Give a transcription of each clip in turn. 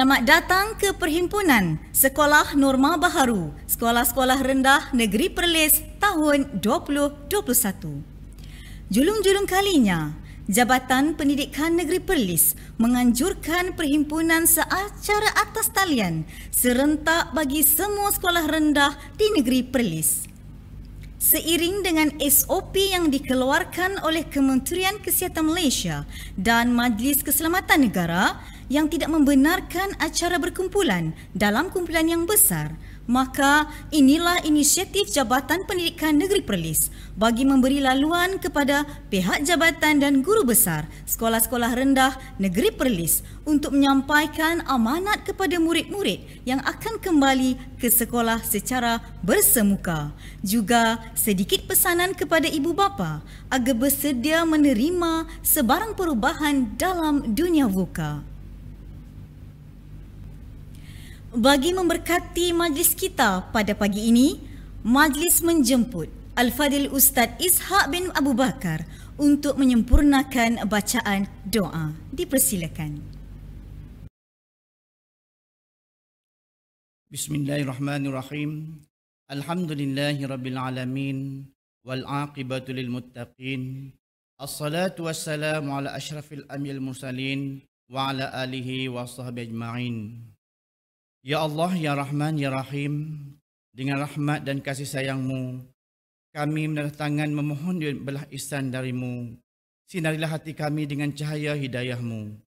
Selamat datang ke Perhimpunan Sekolah Norma Baharu, Sekolah-Sekolah Rendah Negeri Perlis tahun 2021. Julung-julung kalinya, Jabatan Pendidikan Negeri Perlis menganjurkan perhimpunan secara atas talian serentak bagi semua sekolah rendah di Negeri Perlis. Seiring dengan SOP yang dikeluarkan oleh Kementerian Kesihatan Malaysia dan Majlis Keselamatan Negara, yang tidak membenarkan acara berkumpulan dalam kumpulan yang besar, maka inilah inisiatif Jabatan Pendidikan Negeri Perlis bagi memberi laluan kepada pihak jabatan dan guru besar sekolah-sekolah rendah Negeri Perlis untuk menyampaikan amanat kepada murid-murid yang akan kembali ke sekolah secara bersemuka. Juga sedikit pesanan kepada ibu bapa agar bersedia menerima sebarang perubahan dalam dunia VUCA. Bagi memberkati majlis kita pada pagi ini, majlis menjemput Al-Fadil Ustaz Ishaq bin Abu Bakar untuk menyempurnakan bacaan doa. Dipersilakan. Bismillahirrahmanirrahim. Alhamdulillahirrabbilalamin. Wal'aqibatu lilmuttaqin. Assalatu wassalamu ala ashrafil amyal mursalin. Wa ala alihi wa sahbihi ajma'in. Ya Allah, Ya Rahman, Ya Rahim, dengan rahmat dan kasih sayangmu, kami menaruh tangan memohon belah isan darimu. Sinarilah hati kami dengan cahaya hidayahmu.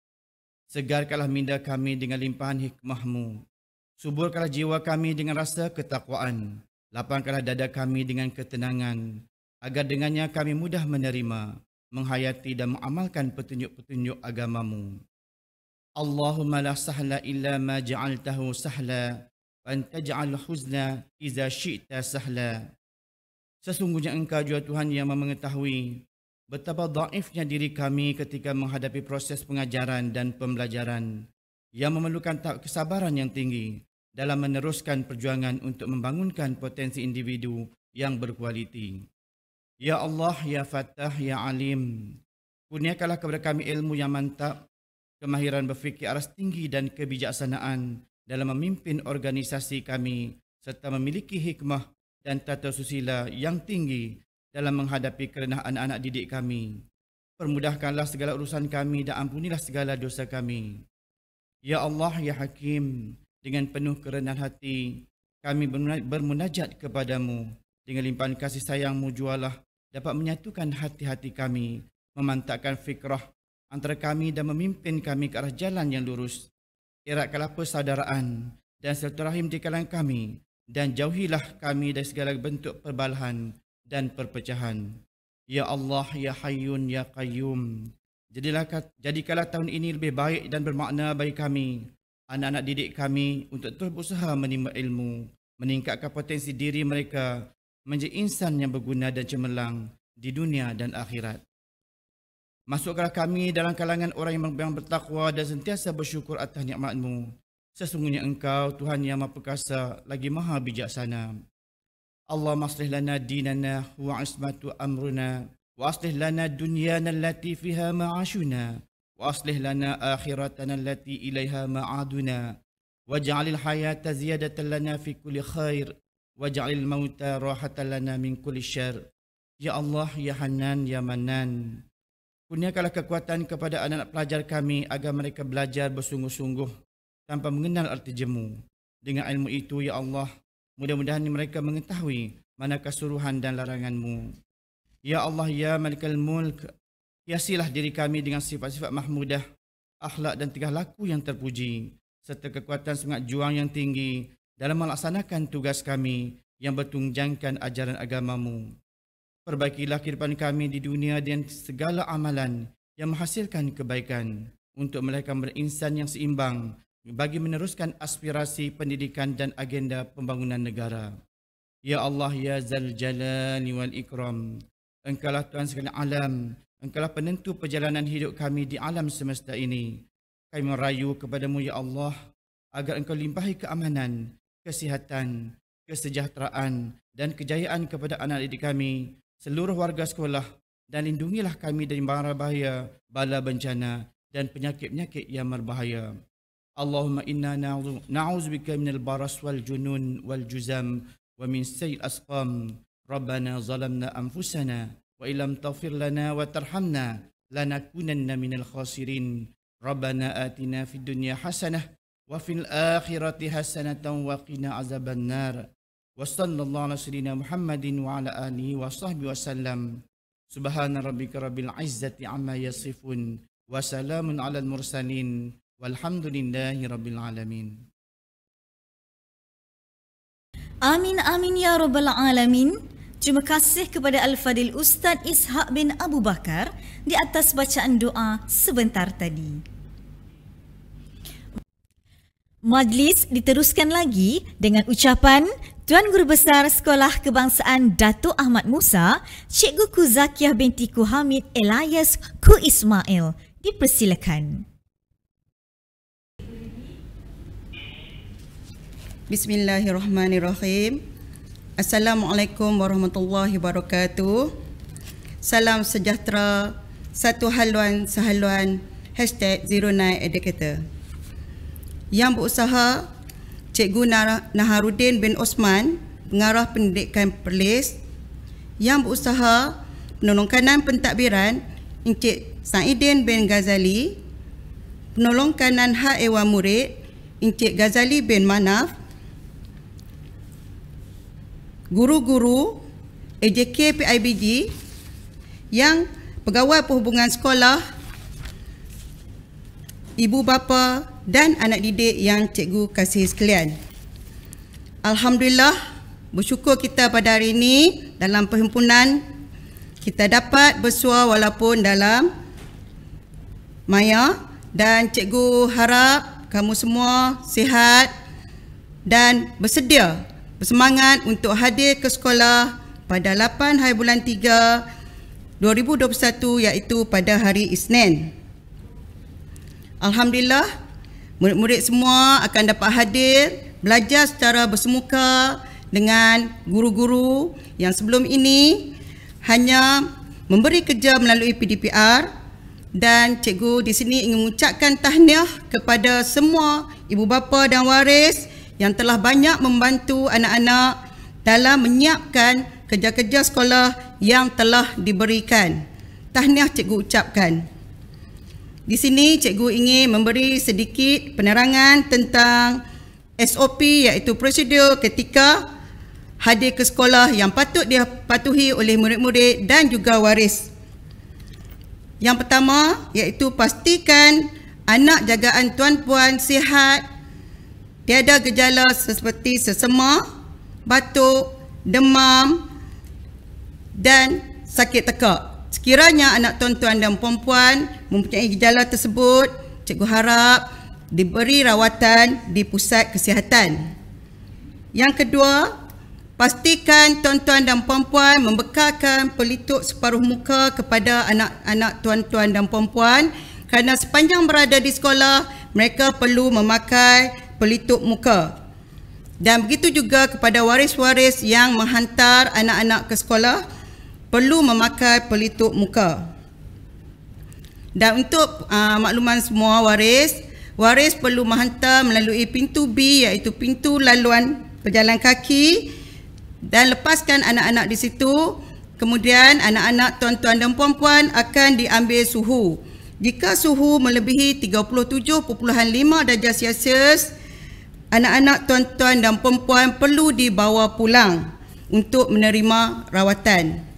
Segarkanlah minda kami dengan limpahan hikmahmu. Suburkanlah jiwa kami dengan rasa ketakwaan. Lapangkanlah dada kami dengan ketenangan. Agar dengannya kami mudah menerima, menghayati dan mengamalkan petunjuk-petunjuk agamamu. اللهم لا سهل إلا ما جعلته سهلا وأن تجعل huzna إذا شئت سهلا Sesungguhnya engkau juga Tuhan yang mengetahui betapa daifnya diri kami ketika menghadapi proses pengajaran dan pembelajaran yang memerlukan tak kesabaran yang tinggi dalam meneruskan perjuangan untuk membangunkan potensi individu yang berkualiti. Ya Allah, Ya Fattah, Ya Alim, kurniakanlah kepada kami ilmu yang mantap kemahiran berfikir aras tinggi dan kebijaksanaan dalam memimpin organisasi kami serta memiliki hikmah dan tata susila yang tinggi dalam menghadapi kerenah anak-anak didik kami. Permudahkanlah segala urusan kami dan ampunilah segala dosa kami. Ya Allah, Ya Hakim, dengan penuh kerenan hati, kami bermunajat kepadamu. Dengan limpahan kasih sayangmu jualah dapat menyatukan hati-hati kami, memantapkan fikrah antara kami dan memimpin kami ke arah jalan yang lurus. Eratkanlah persaudaraan dan silaturahim di kalangan kami dan jauhilah kami dari segala bentuk perbalahan dan perpecahan. Ya Allah, Ya Hayyun, Ya Qayyum. Jadilah, jadikanlah tahun ini lebih baik dan bermakna bagi kami, anak-anak didik kami untuk terus berusaha menimba ilmu, meningkatkan potensi diri mereka menjadi insan yang berguna dan cemerlang di dunia dan akhirat. Masuklah kami dalam kalangan orang yang bertakwa dan sentiasa bersyukur atas nikmat Sesungguhnya Engkau Tuhan yang Maha Perkasa lagi Maha Bijaksana. Allah maslih lana dinana wa ismatu amruna wa aslih lana dunyana allati fiha ma'ashuna wa aslih lana akhiratana allati ilaiha ma'aduna wa ja'alil hayata ziyadatan lana fi kulli khair wa ja'alil mauta rahatan lana min kulli syar. Ya Allah, Ya Hanan, Ya Manan. Kurniakanlah kekuatan kepada anak-anak pelajar kami agar mereka belajar bersungguh-sungguh tanpa mengenal arti jemu. Dengan ilmu itu, Ya Allah, mudah-mudahan mereka mengetahui mana kesuruhan dan laranganmu. Ya Allah, Ya Malikal Mulk, hiasilah diri kami dengan sifat-sifat mahmudah, akhlak dan tiga laku yang terpuji, serta kekuatan semangat juang yang tinggi dalam melaksanakan tugas kami yang bertunjangkan ajaran agamamu. Perbaikilah kehidupan kami di dunia dengan segala amalan yang menghasilkan kebaikan untuk melahirkan berinsan yang seimbang bagi meneruskan aspirasi pendidikan dan agenda pembangunan negara. Ya Allah, Ya Zal Jalani Wal Ikram, Engkalah Tuhan segala alam, Engkalah penentu perjalanan hidup kami di alam semesta ini. Kami merayu kepadamu, Ya Allah, agar Engkau limpahi keamanan, kesihatan, kesejahteraan dan kejayaan kepada anak didik kami seluruh warga sekolah dan lindungilah kami dari mara bahaya, bala bencana dan penyakit-penyakit yang berbahaya. Allahumma inna na'uzubika minal baras wal junun wal juzam wa min sayyil asqam. Rabbana zalamna anfusana wa ilam tawfir lana wa tarhamna lanakunanna minal khasirin. Rabbana atina fid dunya hasanah wa fil akhirati hasanatan wa qina azaban nar wa sallallahu ala sayyidina Muhammadin wa ala alihi wa sahbihi wa sallam. Subhana rabbika rabbil izzati amma yasifun wa salamun ala al mursalin walhamdulillahi rabbil alamin. Amin amin ya rabbal alamin. Terima kasih kepada Al-Fadil Ustaz Ishaq bin Abu Bakar di atas bacaan doa sebentar tadi. Majlis diteruskan lagi dengan ucapan Tuan Guru Besar Sekolah Kebangsaan Datuk Ahmad Musa, Cikgu Ku Zakiah binti Ku Hamid Elias Ku Ismail dipersilakan. Bismillahirrahmanirrahim. Assalamualaikum warahmatullahi wabarakatuh. Salam sejahtera satu haluan sehaluan hashtag Zero Nine Educator. Yang berusaha Cikgu Naharudin bin Osman, pengarah pendidikan Perlis yang berusaha penolong kanan pentadbiran Encik Saidin bin Ghazali, penolong kanan hak ewan murid Encik Ghazali bin Manaf, guru-guru AJK PIBG yang pegawai perhubungan sekolah, ibu bapa, dan anak didik yang cikgu kasih sekalian. Alhamdulillah, bersyukur kita pada hari ini dalam perhimpunan kita dapat bersua walaupun dalam maya dan cikgu harap kamu semua sihat dan bersedia bersemangat untuk hadir ke sekolah pada 8 hari bulan 3 2021 iaitu pada hari Isnin. Alhamdulillah, Murid-murid semua akan dapat hadir belajar secara bersemuka dengan guru-guru yang sebelum ini hanya memberi kerja melalui PDPR dan cikgu di sini ingin mengucapkan tahniah kepada semua ibu bapa dan waris yang telah banyak membantu anak-anak dalam menyiapkan kerja-kerja sekolah yang telah diberikan. Tahniah cikgu ucapkan. Di sini cikgu ingin memberi sedikit penerangan tentang SOP iaitu prosedur ketika hadir ke sekolah yang patut dipatuhi oleh murid-murid dan juga waris. Yang pertama iaitu pastikan anak jagaan tuan-puan sihat, tiada gejala seperti sesema, batuk, demam dan sakit tekak. Sekiranya anak tuan-tuan dan puan-puan mempunyai gejala tersebut, cikgu harap diberi rawatan di pusat kesihatan. Yang kedua, pastikan tuan-tuan dan puan-puan membekalkan pelituk separuh muka kepada anak-anak tuan-tuan dan puan-puan kerana sepanjang berada di sekolah, mereka perlu memakai pelituk muka. Dan begitu juga kepada waris-waris yang menghantar anak-anak ke sekolah, perlu memakai pelitup muka. Dan untuk uh, makluman semua waris, waris perlu menghantar melalui pintu B iaitu pintu laluan pejalan kaki dan lepaskan anak-anak di situ. Kemudian anak-anak tuan-tuan dan puan-puan akan diambil suhu. Jika suhu melebihi 37.5 darjah Celsius, anak-anak tuan-tuan dan puan-puan perlu dibawa pulang untuk menerima rawatan.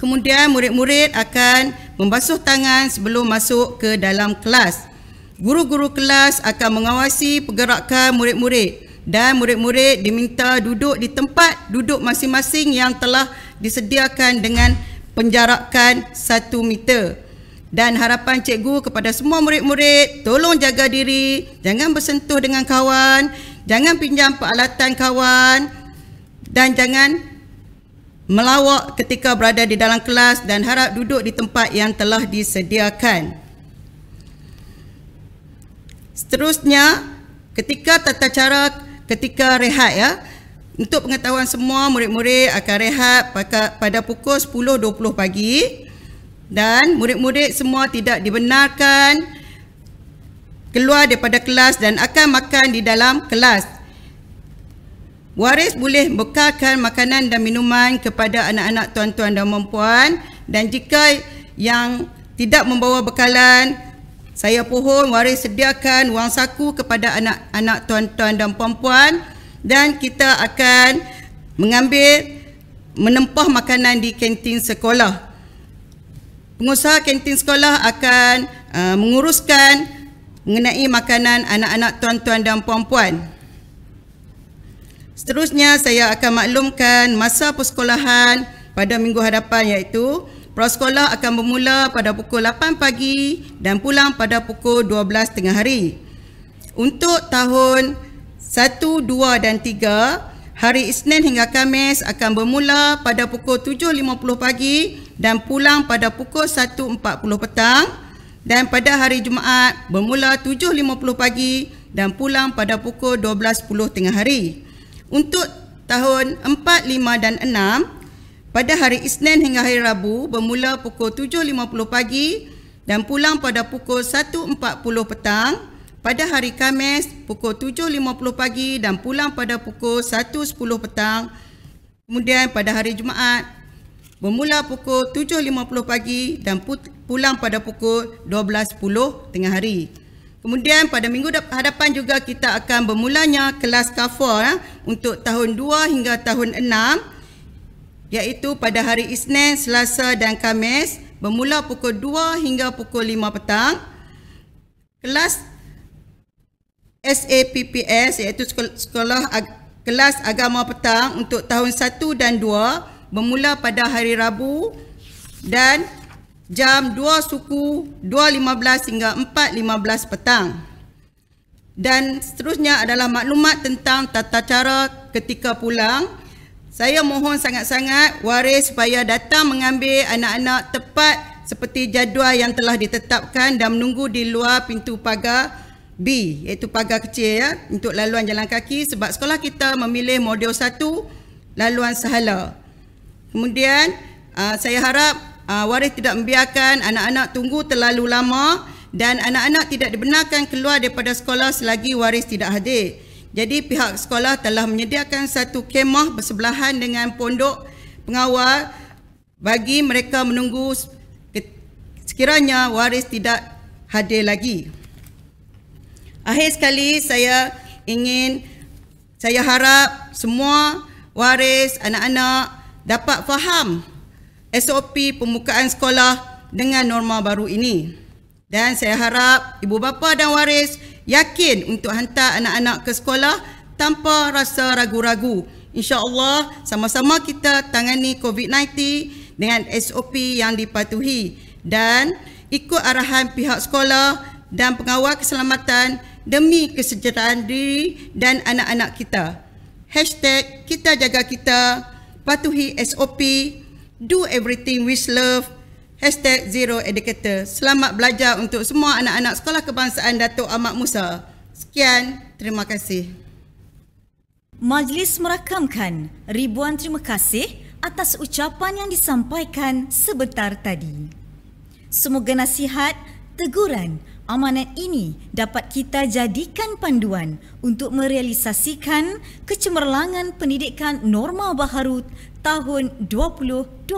Kemudian murid-murid akan membasuh tangan sebelum masuk ke dalam kelas. Guru-guru kelas akan mengawasi pergerakan murid-murid dan murid-murid diminta duduk di tempat duduk masing-masing yang telah disediakan dengan penjarakan satu meter. Dan harapan cikgu kepada semua murid-murid, tolong jaga diri, jangan bersentuh dengan kawan, jangan pinjam peralatan kawan dan jangan melawak ketika berada di dalam kelas dan harap duduk di tempat yang telah disediakan. Seterusnya, ketika tata cara ketika rehat ya. Untuk pengetahuan semua murid-murid akan rehat pada pukul 10.20 pagi dan murid-murid semua tidak dibenarkan keluar daripada kelas dan akan makan di dalam kelas Waris boleh bekalkan makanan dan minuman kepada anak-anak tuan-tuan dan perempuan dan jika yang tidak membawa bekalan, saya pohon waris sediakan wang saku kepada anak-anak tuan-tuan dan perempuan dan kita akan mengambil menempah makanan di kantin sekolah. Pengusaha kantin sekolah akan uh, menguruskan mengenai makanan anak-anak tuan-tuan dan puan-puan. Seterusnya saya akan maklumkan masa persekolahan pada minggu hadapan iaitu prasekolah akan bermula pada pukul 8 pagi dan pulang pada pukul 12 tengah hari. Untuk tahun 1, 2 dan 3, hari Isnin hingga Khamis akan bermula pada pukul 7.50 pagi dan pulang pada pukul 1.40 petang dan pada hari Jumaat bermula 7.50 pagi dan pulang pada pukul 12.10 tengah hari. Untuk tahun 4, 5 dan 6 pada hari Isnin hingga hari Rabu bermula pukul 7.50 pagi dan pulang pada pukul 1.40 petang pada hari Kamis pukul 7.50 pagi dan pulang pada pukul 1.10 petang kemudian pada hari Jumaat bermula pukul 7.50 pagi dan pulang pada pukul 12.10 tengah hari. Kemudian pada minggu hadapan juga kita akan bermulanya kelas kafar ya, eh, untuk tahun 2 hingga tahun 6 iaitu pada hari Isnin, Selasa dan Khamis bermula pukul 2 hingga pukul 5 petang. Kelas SAPPS iaitu sekolah, sekolah ag- kelas agama petang untuk tahun 1 dan 2 bermula pada hari Rabu dan jam 2 suku 2.15 hingga 4.15 petang. Dan seterusnya adalah maklumat tentang tata cara ketika pulang. Saya mohon sangat-sangat waris supaya datang mengambil anak-anak tepat seperti jadual yang telah ditetapkan dan menunggu di luar pintu pagar B iaitu pagar kecil ya untuk laluan jalan kaki sebab sekolah kita memilih modul satu laluan sehala. Kemudian aa, ah, saya harap uh, waris tidak membiarkan anak-anak tunggu terlalu lama dan anak-anak tidak dibenarkan keluar daripada sekolah selagi waris tidak hadir. Jadi pihak sekolah telah menyediakan satu kemah bersebelahan dengan pondok pengawal bagi mereka menunggu sekiranya waris tidak hadir lagi. Akhir sekali saya ingin saya harap semua waris anak-anak dapat faham SOP pembukaan sekolah dengan norma baru ini. Dan saya harap ibu bapa dan waris yakin untuk hantar anak-anak ke sekolah tanpa rasa ragu-ragu. InsyaAllah sama-sama kita tangani COVID-19 dengan SOP yang dipatuhi dan ikut arahan pihak sekolah dan pengawal keselamatan demi kesejahteraan diri dan anak-anak kita. Hashtag kita jaga kita, patuhi SOP, Do everything with love. Hashtag Zero Educator. Selamat belajar untuk semua anak-anak Sekolah Kebangsaan Datuk Ahmad Musa. Sekian, terima kasih. Majlis merakamkan ribuan terima kasih atas ucapan yang disampaikan sebentar tadi. Semoga nasihat, teguran, amanat ini dapat kita jadikan panduan untuk merealisasikan kecemerlangan pendidikan norma baharu tahun 2021.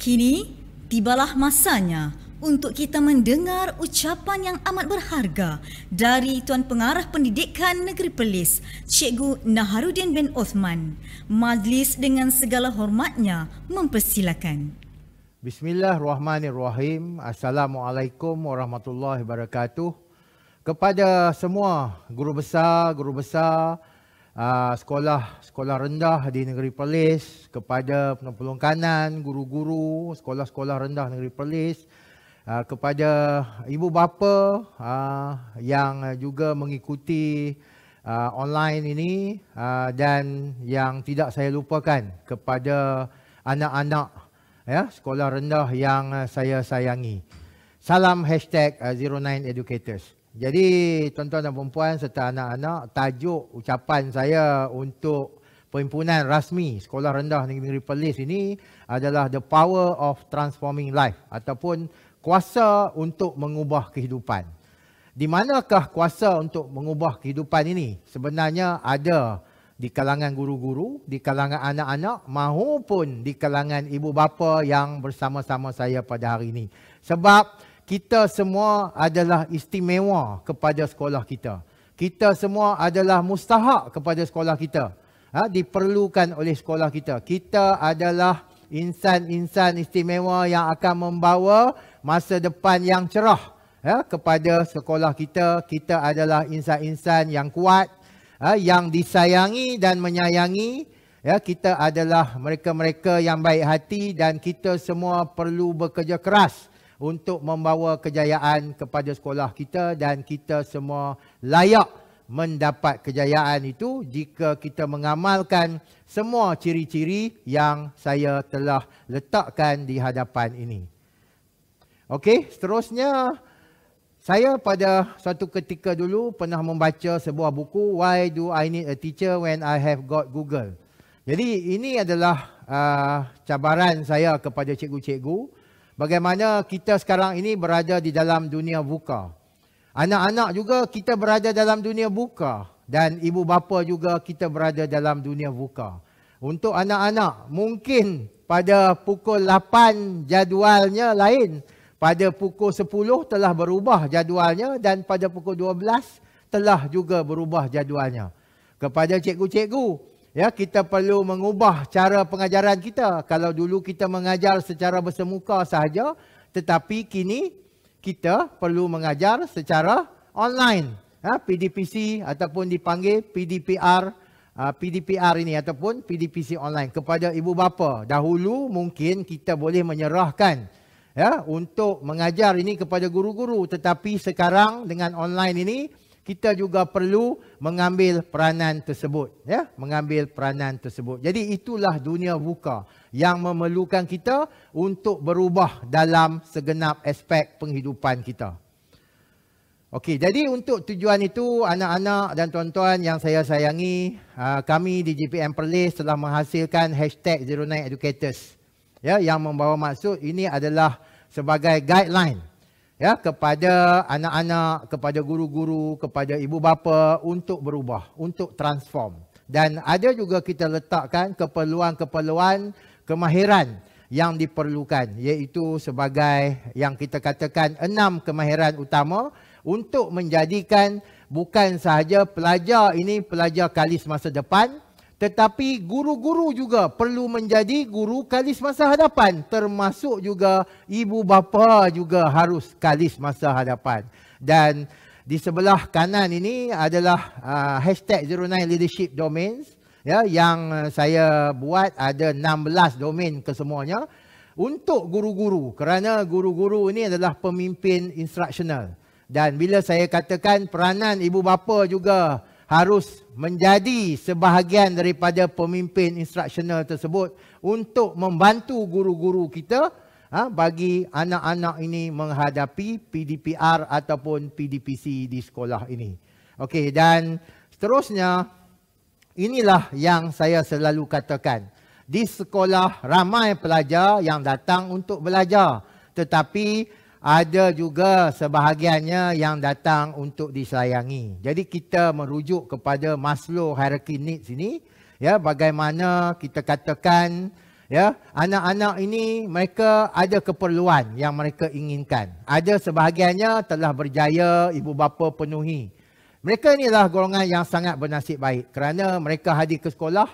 Kini, tibalah masanya untuk kita mendengar ucapan yang amat berharga dari Tuan Pengarah Pendidikan Negeri Perlis, Cikgu Naharudin bin Osman. Majlis dengan segala hormatnya mempersilakan. Bismillahirrahmanirrahim. Assalamualaikum warahmatullahi wabarakatuh. Kepada semua guru besar, guru besar, ah, sekolah sekolah rendah di negeri Perlis, kepada penolong kanan, guru-guru, sekolah-sekolah rendah negeri Perlis, ah, kepada ibu bapa ah, yang juga mengikuti online ini dan yang tidak saya lupakan kepada anak-anak ya sekolah rendah yang eh, saya sayangi. Salam hashtag #09educators. Eh, Jadi tuan-tuan dan puan serta anak-anak, tajuk ucapan saya untuk perhimpunan rasmi sekolah rendah Negeri Negeri Perlis ini adalah the power of transforming life ataupun kuasa untuk mengubah kehidupan. Di manakah kuasa untuk mengubah kehidupan ini? Sebenarnya ada di kalangan guru-guru, di kalangan anak-anak maupun di kalangan ibu bapa yang bersama-sama saya pada hari ini. Sebab kita semua adalah istimewa kepada sekolah kita. Kita semua adalah mustahak kepada sekolah kita. Ha, diperlukan oleh sekolah kita. Kita adalah insan-insan istimewa yang akan membawa masa depan yang cerah ya, kepada sekolah kita. Kita adalah insan-insan yang kuat, Ha, yang disayangi dan menyayangi ya kita adalah mereka-mereka yang baik hati dan kita semua perlu bekerja keras untuk membawa kejayaan kepada sekolah kita dan kita semua layak mendapat kejayaan itu jika kita mengamalkan semua ciri-ciri yang saya telah letakkan di hadapan ini. Okey, seterusnya saya pada satu ketika dulu pernah membaca sebuah buku Why do I need a teacher when I have got Google. Jadi ini adalah uh, cabaran saya kepada cikgu-cikgu bagaimana kita sekarang ini berada di dalam dunia buka. Anak-anak juga kita berada dalam dunia buka dan ibu bapa juga kita berada dalam dunia buka. Untuk anak-anak mungkin pada pukul 8 jadualnya lain pada pukul 10 telah berubah jadualnya dan pada pukul 12 telah juga berubah jadualnya. Kepada cikgu-cikgu, ya kita perlu mengubah cara pengajaran kita. Kalau dulu kita mengajar secara bersemuka sahaja, tetapi kini kita perlu mengajar secara online. Ya, ha, PDPC ataupun dipanggil PDPR, ha, PDPR ini ataupun PDPC online. Kepada ibu bapa, dahulu mungkin kita boleh menyerahkan ya untuk mengajar ini kepada guru-guru tetapi sekarang dengan online ini kita juga perlu mengambil peranan tersebut ya mengambil peranan tersebut jadi itulah dunia buka yang memerlukan kita untuk berubah dalam segenap aspek penghidupan kita okey jadi untuk tujuan itu anak-anak dan tuan-tuan yang saya sayangi ah, kami di JPM Perlis telah menghasilkan hashtag Educators ya yang membawa maksud ini adalah sebagai guideline ya kepada anak-anak, kepada guru-guru, kepada ibu bapa untuk berubah, untuk transform. Dan ada juga kita letakkan keperluan-keperluan kemahiran yang diperlukan iaitu sebagai yang kita katakan enam kemahiran utama untuk menjadikan bukan sahaja pelajar ini pelajar kalis masa depan tetapi guru-guru juga perlu menjadi guru kalis masa hadapan. Termasuk juga ibu bapa juga harus kalis masa hadapan. Dan di sebelah kanan ini adalah uh, hashtag 09 Leadership Domains. Ya, yang saya buat ada 16 domain kesemuanya. Untuk guru-guru. Kerana guru-guru ini adalah pemimpin instruksional. Dan bila saya katakan peranan ibu bapa juga harus menjadi sebahagian daripada pemimpin instruksional tersebut untuk membantu guru-guru kita ha, bagi anak-anak ini menghadapi PDPR ataupun PDPC di sekolah ini. Okey dan seterusnya inilah yang saya selalu katakan. Di sekolah ramai pelajar yang datang untuk belajar tetapi ada juga sebahagiannya yang datang untuk disayangi. Jadi kita merujuk kepada Maslow hierarchy needs ini, ya bagaimana kita katakan ya anak-anak ini mereka ada keperluan yang mereka inginkan. Ada sebahagiannya telah berjaya ibu bapa penuhi. Mereka inilah golongan yang sangat bernasib baik kerana mereka hadir ke sekolah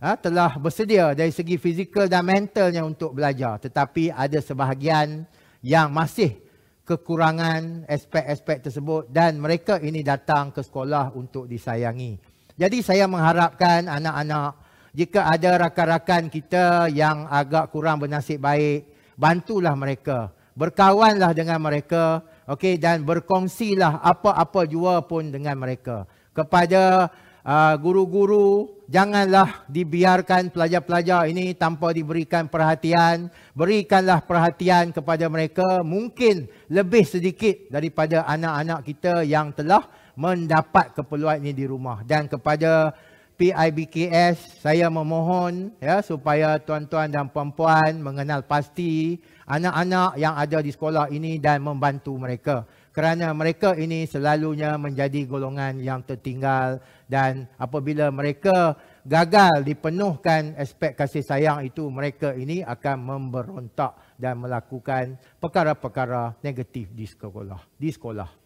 ya, telah bersedia dari segi fizikal dan mentalnya untuk belajar. Tetapi ada sebahagian yang masih kekurangan aspek-aspek tersebut dan mereka ini datang ke sekolah untuk disayangi. Jadi saya mengharapkan anak-anak jika ada rakan-rakan kita yang agak kurang bernasib baik, bantulah mereka. Berkawanlah dengan mereka okay, dan berkongsilah apa-apa jua pun dengan mereka. Kepada Ah, guru-guru janganlah dibiarkan pelajar-pelajar ini tanpa diberikan perhatian. Berikanlah perhatian kepada mereka mungkin lebih sedikit daripada anak-anak kita yang telah mendapat keperluan ini di rumah. Dan kepada PIBKS, saya memohon ya supaya tuan-tuan dan puan-puan mengenal pasti anak-anak yang ada di sekolah ini dan membantu mereka kerana mereka ini selalunya menjadi golongan yang tertinggal dan apabila mereka gagal dipenuhkan aspek kasih sayang itu mereka ini akan memberontak dan melakukan perkara-perkara negatif di sekolah di sekolah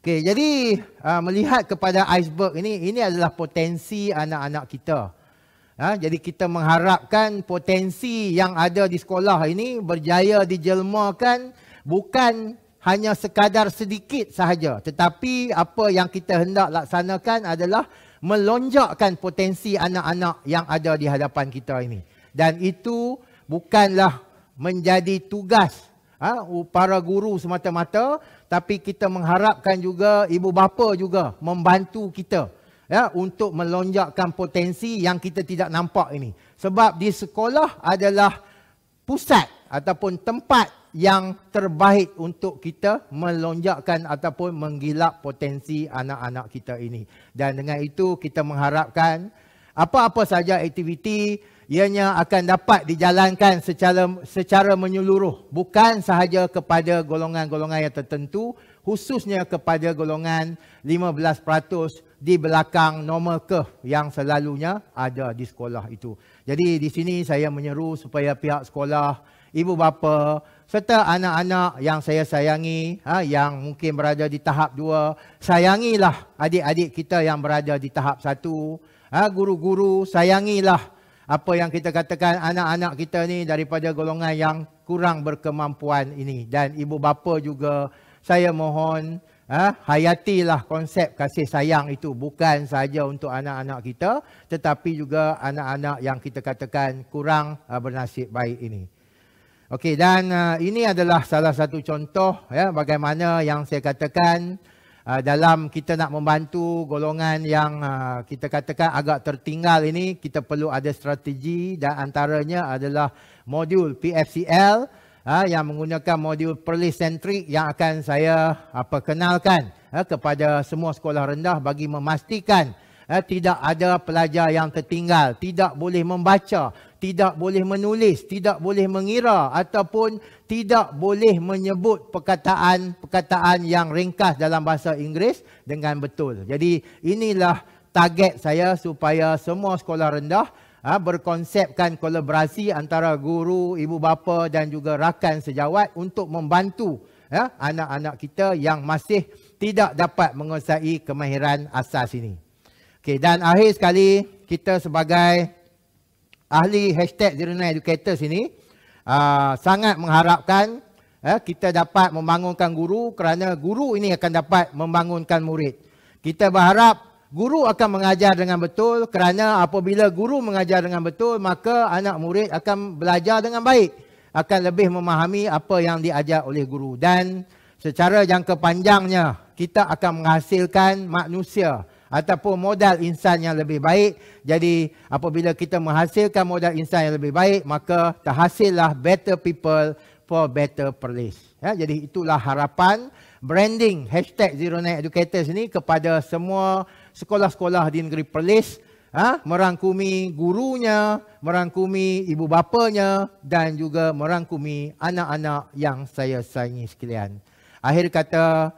Okay, jadi uh, melihat kepada iceberg ini ini adalah potensi anak-anak kita Ha, jadi kita mengharapkan potensi yang ada di sekolah ini berjaya dijelmakan bukan hanya sekadar sedikit sahaja. Tetapi apa yang kita hendak laksanakan adalah melonjakkan potensi anak-anak yang ada di hadapan kita ini. Dan itu bukanlah menjadi tugas ha, para guru semata-mata tapi kita mengharapkan juga ibu bapa juga membantu kita ya untuk melonjakkan potensi yang kita tidak nampak ini sebab di sekolah adalah pusat ataupun tempat yang terbaik untuk kita melonjakkan ataupun menggilap potensi anak-anak kita ini. Dan dengan itu kita mengharapkan apa-apa saja aktiviti ianya akan dapat dijalankan secara secara menyeluruh bukan sahaja kepada golongan-golongan yang tertentu khususnya kepada golongan 15% di belakang normal curve yang selalunya ada di sekolah itu. Jadi di sini saya menyeru supaya pihak sekolah ibu bapa serta anak-anak yang saya sayangi ha, yang mungkin berada di tahap dua. Sayangilah adik-adik kita yang berada di tahap satu. guru ha, guru-guru sayangilah apa yang kita katakan anak-anak kita ni daripada golongan yang kurang berkemampuan ini. Dan ibu bapa juga saya mohon ha, hayatilah konsep kasih sayang itu bukan sahaja untuk anak-anak kita tetapi juga anak-anak yang kita katakan kurang ha, bernasib baik ini. Okey dan uh, ini adalah salah satu contoh ya bagaimana yang saya katakan uh, dalam kita nak membantu golongan yang uh, kita katakan agak tertinggal ini kita perlu ada strategi dan antaranya adalah modul PFCL uh, yang menggunakan modul Perli Centric yang akan saya apa kenalkan uh, kepada semua sekolah rendah bagi memastikan uh, tidak ada pelajar yang tertinggal tidak boleh membaca tidak boleh menulis, tidak boleh mengira ataupun tidak boleh menyebut perkataan-perkataan yang ringkas dalam bahasa Inggeris dengan betul. Jadi inilah target saya supaya semua sekolah rendah ha, berkonsepkan kolaborasi antara guru, ibu bapa dan juga rakan sejawat untuk membantu ha, anak-anak kita yang masih tidak dapat menguasai kemahiran asas ini. Okay, dan akhir sekali, kita sebagai ahli hashtag Zero Nine Educators ini uh, ah, sangat mengharapkan uh, kita dapat membangunkan guru kerana guru ini akan dapat membangunkan murid. Kita berharap guru akan mengajar dengan betul kerana apabila guru mengajar dengan betul maka anak murid akan belajar dengan baik. Akan lebih memahami apa yang diajar oleh guru dan secara jangka panjangnya kita akan menghasilkan manusia ataupun modal insan yang lebih baik. Jadi apabila kita menghasilkan modal insan yang lebih baik, maka terhasillah better people for better place. Ya, jadi itulah harapan branding hashtag Zero Net Educators ini kepada semua sekolah-sekolah di negeri Perlis ha, merangkumi gurunya, merangkumi ibu bapanya dan juga merangkumi anak-anak yang saya sayangi sekalian. Akhir kata,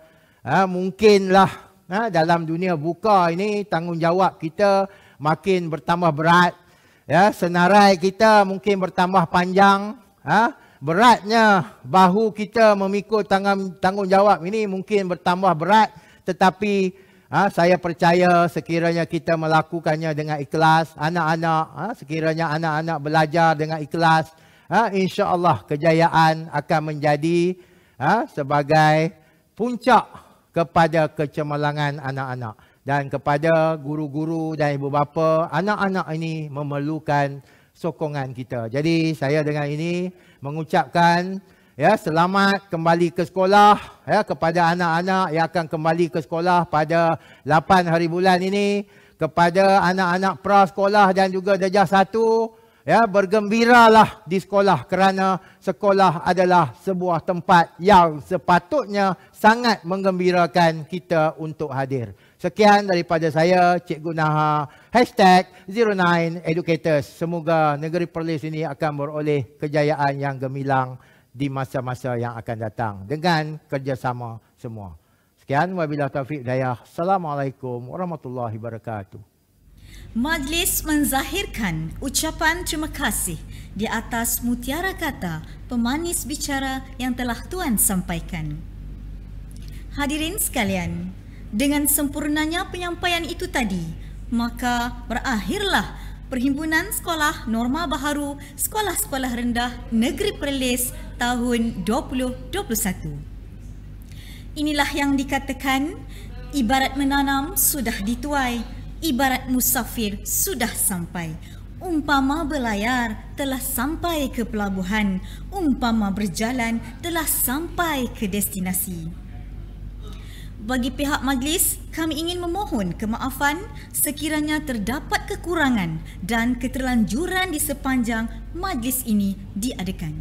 ha, mungkinlah ha, dalam dunia buka ini tanggungjawab kita makin bertambah berat ya senarai kita mungkin bertambah panjang ha, beratnya bahu kita memikul tangan, tanggungjawab ini mungkin bertambah berat tetapi ha, saya percaya sekiranya kita melakukannya dengan ikhlas anak-anak ha, sekiranya anak-anak belajar dengan ikhlas ha, insyaallah kejayaan akan menjadi ha, sebagai puncak kepada kecemerlangan anak-anak dan kepada guru-guru dan ibu bapa anak-anak ini memerlukan sokongan kita. Jadi saya dengan ini mengucapkan ya selamat kembali ke sekolah ya kepada anak-anak yang akan kembali ke sekolah pada 8 hari bulan ini kepada anak-anak prasekolah dan juga satu ya bergembiralah di sekolah kerana sekolah adalah sebuah tempat yang sepatutnya sangat menggembirakan kita untuk hadir. Sekian daripada saya, Cik Gunaha hashtag 09educators. Semoga negeri Perlis ini akan beroleh kejayaan yang gemilang di masa-masa yang akan datang dengan kerjasama semua. Sekian, wabillahi taufiq daya. Assalamualaikum warahmatullahi wabarakatuh. Majlis menzahirkan ucapan terima kasih di atas mutiara kata pemanis bicara yang telah Tuan sampaikan. Hadirin sekalian, dengan sempurnanya penyampaian itu tadi, maka berakhirlah Perhimpunan Sekolah Norma Baharu Sekolah-Sekolah Rendah Negeri Perlis tahun 2021. Inilah yang dikatakan, ibarat menanam sudah dituai, ibarat musafir sudah sampai. Umpama berlayar telah sampai ke pelabuhan, umpama berjalan telah sampai ke destinasi. Bagi pihak majlis, kami ingin memohon kemaafan sekiranya terdapat kekurangan dan keterlanjuran di sepanjang majlis ini diadakan.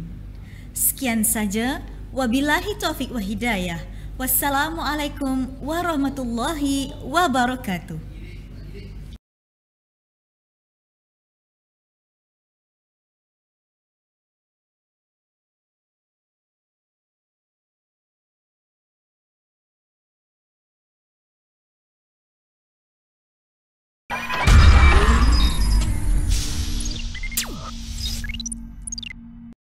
Sekian saja. Wabillahi taufiq wa hidayah. Wassalamualaikum warahmatullahi wabarakatuh.